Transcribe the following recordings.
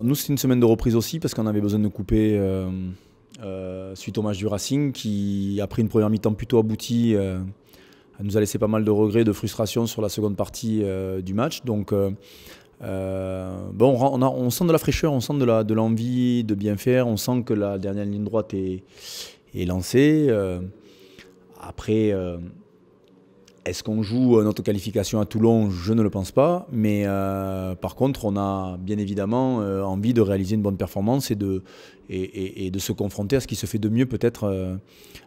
Nous, c'était une semaine de reprise aussi parce qu'on avait besoin de couper euh, euh, suite au match du Racing qui, après une première mi-temps plutôt aboutie, euh, nous a laissé pas mal de regrets, de frustrations sur la seconde partie du match. Donc, bon, on, sent de la fraîcheur, on sent de l'envie de, bien faire, on sent que la dernière ligne droite est, est lancée. après est-ce qu'on joue euh, notre qualification à Toulon Je ne le pense pas. Mais euh, par contre, on a bien évidemment euh, envie de réaliser une bonne performance et de, se confronter à ce qui se fait de mieux peut-être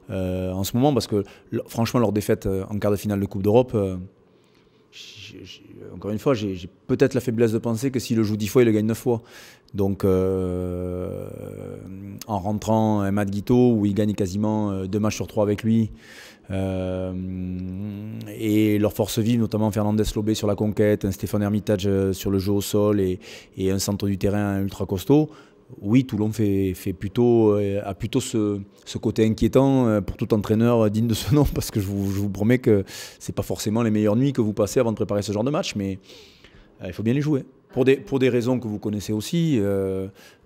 en ce moment. Parce que franchement, leur défaite en quart de finale de Coupe d'Europe encore une fois, j'ai peut-être la faiblesse de penser que s'il le joue dix fois, il le gagne 9 fois. Donc, euh, en rentrant un Matt Guito, où il gagne quasiment euh, deux matchs sur trois avec lui, euh, et leur force vive, notamment Fernandez Lobé sur la conquête, un Stéphane Hermitage sur le jeu au sol et, et un centre du terrain ultra costaud, oui, Toulon fait, fait plutôt, euh, a plutôt ce, côté inquiétant euh, pour tout entraîneur digne de ce nom, parce que je vous, promets que ce n'est pas forcément les meilleures nuits que vous passez avant de préparer ce genre de match, mais euh, il faut bien les jouer. Pour des, pour des raisons que vous connaissez aussi,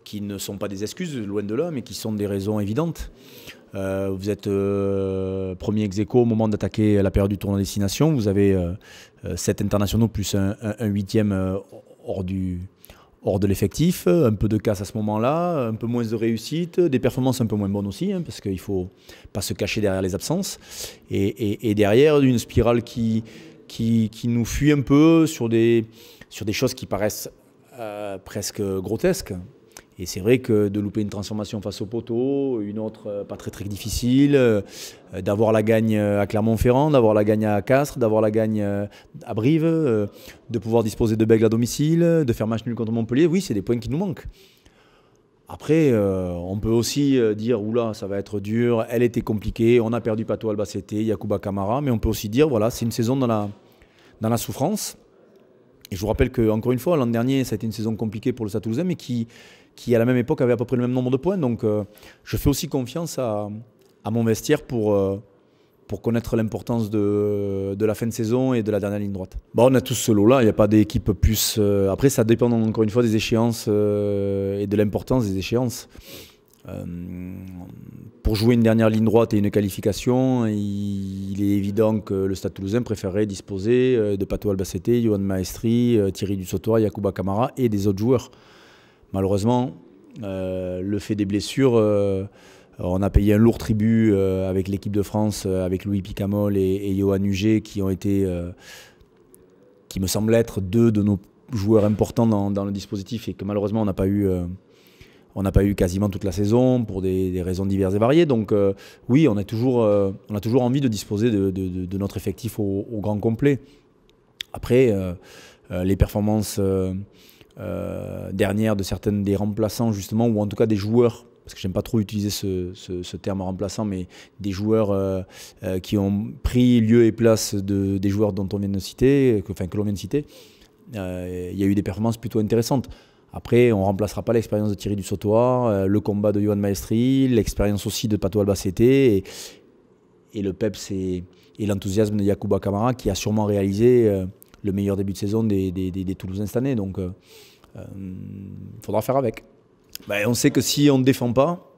qui ne sont pas des excuses, loin de là, mais qui sont des raisons évidentes. vous êtes premier ex au moment d'attaquer la période du tournoi destination. Vous avez sept internationaux plus un huitième hors du, hors de l'effectif, un peu de casse à ce moment-là, un peu moins de réussite, des performances un peu moins bonnes aussi, hein, parce qu'il ne faut pas se cacher derrière les absences. Et, derrière, une spirale qui, qui, nous fuit un peu sur des, sur des choses qui paraissent euh, presque grotesques. Et c'est vrai que de louper une transformation face au poteau, une autre euh, pas très très difficile, euh, d'avoir la gagne euh, à Clermont-Ferrand, d'avoir la gagne à Castres, d'avoir la gagne à Brive, de pouvoir disposer de Bègle à domicile, de faire match nul contre Montpellier, oui, c'est des points qui nous manquent. Après, on peut aussi dire, oula, ça va être dur, elle était compliquée, on a perdu Pato Albacete, Yakuba Camara, mais on peut aussi dire, voilà, c'est une saison dans la souffrance je vous rappelle qu'encore une fois, l'an dernier, ça a été une saison compliquée pour le Stade Toulousain, mais qui, qui à la même époque avait à peu près le même nombre de points. Donc, euh, je fais aussi confiance à, mon vestiaire pour euh, pour connaître l'importance de, la fin de saison et de la dernière ligne droite. Bah, on a tous ce là il n'y a pas d'équipe plus... Euh, après, ça dépend encore une fois des échéances et de l'importance des échéances. Euh, pour jouer une dernière ligne droite et une qualification, il, est évident que le Stade toulousain préférerait disposer euh, de Pato Albacete, Johan Maestri, euh, Thierry Dussautoir, Yacouba Camara et des autres joueurs. Malheureusement, le fait des blessures, on a payé un lourd tribut avec l'équipe de France, avec Louis Picamol et, Johan Huget, qui ont été, qui me semblent être deux de nos joueurs importants dans le dispositif et que malheureusement on n'a pas eu on n'a pas eu quasiment toute la saison pour des, raisons diverses et variées. Donc euh, oui, on a, toujours, euh, on a toujours envie de disposer de, notre effectif au, grand complet. Après, euh, les performances dernières de certains des remplaçants, justement, ou en tout cas des joueurs, parce que j'aime pas trop utiliser ce, terme remplaçant, mais des joueurs qui ont pris lieu et place des joueurs dont on vient de citer, enfin, que l'on vient de citer, il y a eu des performances plutôt intéressantes. Après, on remplacera pas l'expérience de Thierry Du euh, le combat de Johan Maestri, l'expérience aussi de Pato Albacete et, et le peps et, et l'enthousiasme de Yacouba Camara qui a sûrement réalisé euh, le meilleur début de saison des, Toulousains cette année. Donc, il euh, faudra faire avec. Ben, on sait que si on ne défend pas,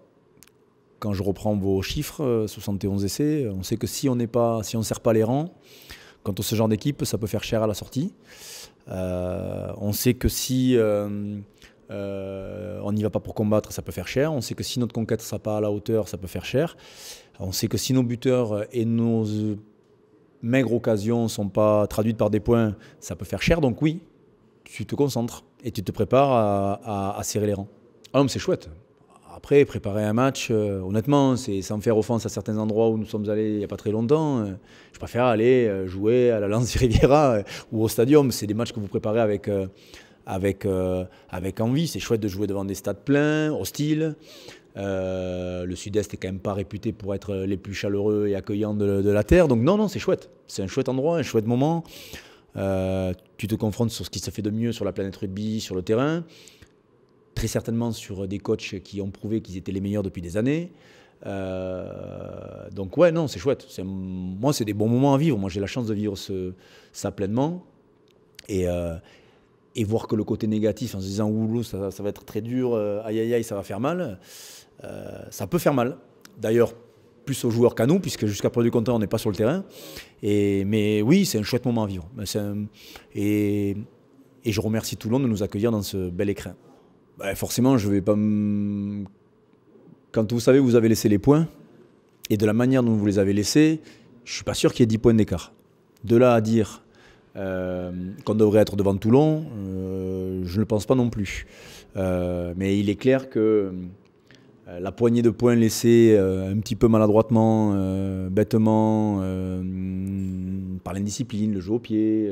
quand je reprends vos chiffres, 71 essais, on sait que si on n'est pas, si on pas les rangs, Quant au ce genre d'équipe, ça peut faire cher à la sortie. Euh, on sait que si euh, euh, on n'y va pas pour combattre, ça peut faire cher. On sait que si notre conquête ne sera pas à la hauteur, ça peut faire cher. On sait que si nos buteurs et nos maigres occasions ne sont pas traduites par des points, ça peut faire cher. Donc oui, tu te concentres et tu te prépares à, serrer les rangs. Ah non, c'est chouette après, préparer un match, euh, honnêtement, c'est sans faire offense à certains endroits où nous sommes allés il n'y a pas très longtemps. Euh, je préfère aller euh, jouer à la Lance Riviera ou au Stadium. C'est des matchs que vous préparez avec, avec, avec envie. C'est chouette de jouer devant des stades pleins, hostiles. le Sud-Est est quand même pas réputé pour être les plus chaleureux et accueillants de, la Terre. Donc non, non, c'est chouette. C'est un chouette endroit, un chouette moment. tu te confrontes sur ce qui se fait de mieux sur la planète rugby, sur le terrain très certainement sur des coachs qui ont prouvé qu'ils étaient les meilleurs depuis des années. Euh, donc ouais, non, c'est chouette. moi, c'est des bons moments à vivre. Moi, j'ai la chance de vivre ça pleinement. Euh, et, voir que le côté négatif, en se disant, oulou, ça, va être très dur, euh, aïe, aïe, aïe, ça va faire mal, ça peut faire mal. D'ailleurs, plus aux joueurs qu'à nous, puisque jusqu'à présent du contraire, on n'est pas sur le terrain. mais oui, c'est un chouette moment à vivre. et, et je remercie tout le monde de nous accueillir dans ce bel écrin. Bah, forcément, je vais pas. Quand vous savez, vous avez laissé les points, et de la manière dont vous les avez laissés, je suis pas sûr qu'il y ait 10 points d'écart. De là à dire euh, qu'on devrait être devant Toulon, euh, je ne pense pas non plus. Euh, mais il est clair que la poignée de points laissée un petit peu maladroitement, bêtement, par l'indiscipline, le jeu au pied,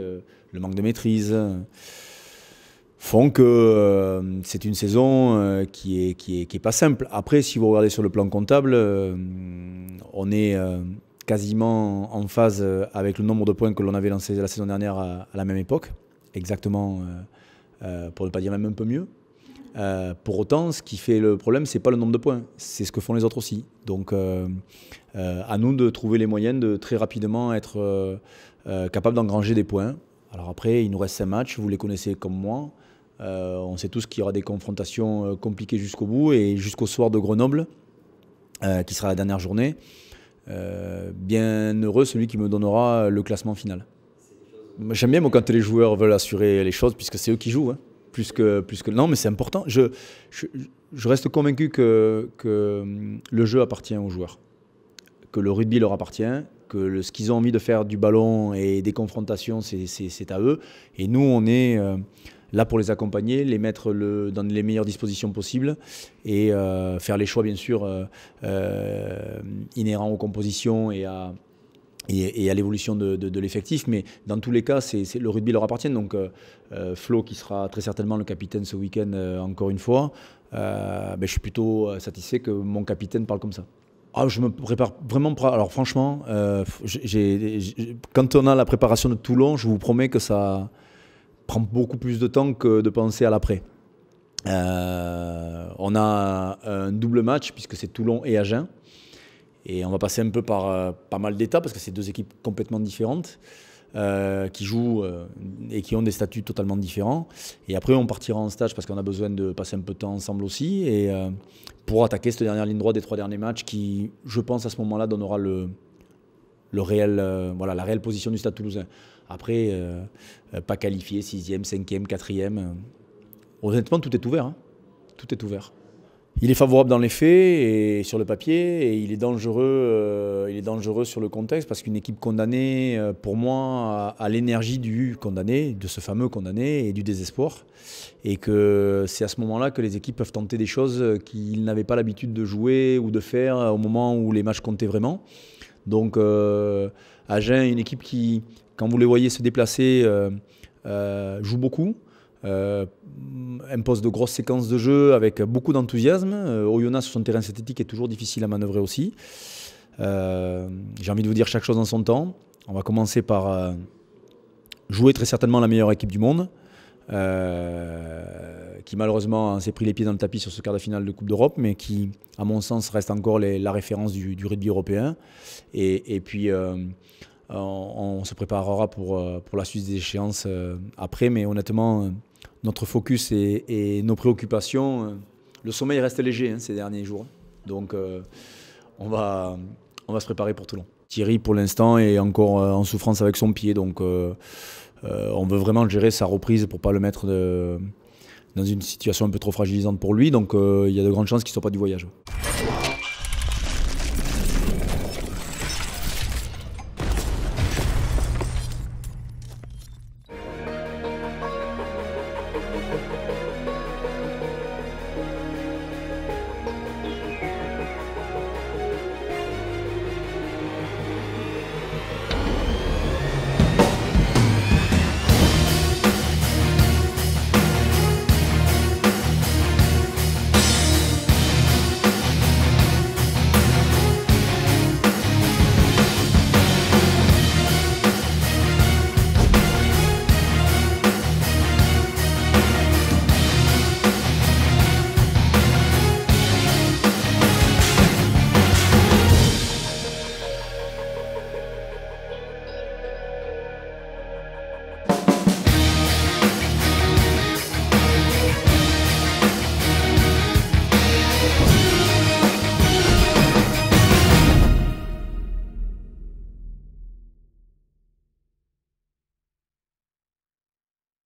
le manque de maîtrise font que euh, c'est une saison euh, qui, est, qui, est, qui est pas simple. Après, si vous regardez sur le plan comptable, euh, on est quasiment en phase avec le nombre de points que l'on avait lancé la saison dernière à, la même époque, exactement, pour ne pas dire même un peu mieux. pour autant, ce qui fait le problème, c'est pas le nombre de points, c'est ce que font les autres aussi. Donc, à nous de trouver les moyens de très rapidement être capable d'engranger des points. Alors après, il nous reste 5 matchs, vous les connaissez comme moi. Euh, on sait tous qu'il y aura des confrontations euh, compliquées jusqu'au bout et jusqu'au soir de Grenoble, euh, qui sera la dernière journée. bien heureux celui qui me donnera le classement final. J'aime bien quand les joueurs veulent assurer les choses, puisque c'est eux qui jouent. Hein. Plus que, plus que, non, mais c'est important. Je, je, reste convaincu que, le jeu appartient aux joueurs, que le rugby leur appartient que ce qu'ils ont envie de faire du ballon et des confrontations, c'est à eux. Et nous, on est, là pour les accompagner, les mettre le, dans les meilleures dispositions possibles et euh, faire les choix bien sûr euh, euh, inhérents aux compositions et à, et, à l'évolution de, l'effectif. Mais dans tous les cas, c'est le rugby leur appartient. Donc Flo, qui sera très certainement le capitaine ce week-end encore une fois, ben, je suis plutôt satisfait que mon capitaine parle comme ça. Ah, je me prépare vraiment. Alors franchement, quand on a la préparation de Toulon, je vous promets que ça, prend beaucoup plus de temps que de penser à l'après. Euh, on a un double match puisque c'est Toulon et Agen. Et on va passer un peu par euh, pas mal d'états parce que c'est deux équipes complètement différentes euh, qui jouent et qui ont des statuts totalement différents. Et après, on partira en stage parce qu'on a besoin de passer un peu de temps ensemble aussi et pour attaquer cette dernière ligne droite des trois derniers matchs qui, je pense, à ce moment-là, donnera le, euh, voilà, la réelle position du Stade toulousain. Après, euh, euh, pas qualifié, 6 cinquième, quatrième. Honnêtement, tout est ouvert. Hein. Tout est ouvert. Il est favorable dans les faits et sur le papier, et il est dangereux, il est dangereux sur le contexte parce qu'une équipe condamnée, pour moi, a l'énergie du condamné, de ce fameux condamné et du désespoir, et que c'est à ce moment-là que les équipes peuvent tenter des choses qu'ils n'avaient pas l'habitude de jouer ou de faire au moment où les matchs comptaient vraiment. Donc Agen euh, une équipe qui, quand vous les voyez se déplacer, euh, euh, joue beaucoup. impose de grosses séquences de jeu avec beaucoup d'enthousiasme. Euh, Oyonnax sur son terrain synthétique est toujours difficile à manœuvrer aussi. J'ai envie de vous dire chaque chose en son temps. On va commencer par jouer très certainement la meilleure équipe du monde. Euh, qui malheureusement hein, s'est pris les pieds dans le tapis sur ce quart de finale de Coupe d'Europe, mais qui, à mon sens, reste encore la référence du, rugby européen. Et, puis, euh, on, se préparera pour, euh, pour la suite des échéances après, mais honnêtement, notre focus et, nos préoccupations, le sommeil reste léger hein, ces derniers jours. Donc, on, va, on va se préparer pour Toulon. Thierry, pour l'instant, est encore en souffrance avec son pied, donc euh, on veut vraiment gérer sa reprise pour pas le mettre euh, dans une situation un peu trop fragilisante pour lui. Donc euh, il y a de grandes chances qu'il ne soit pas du voyage.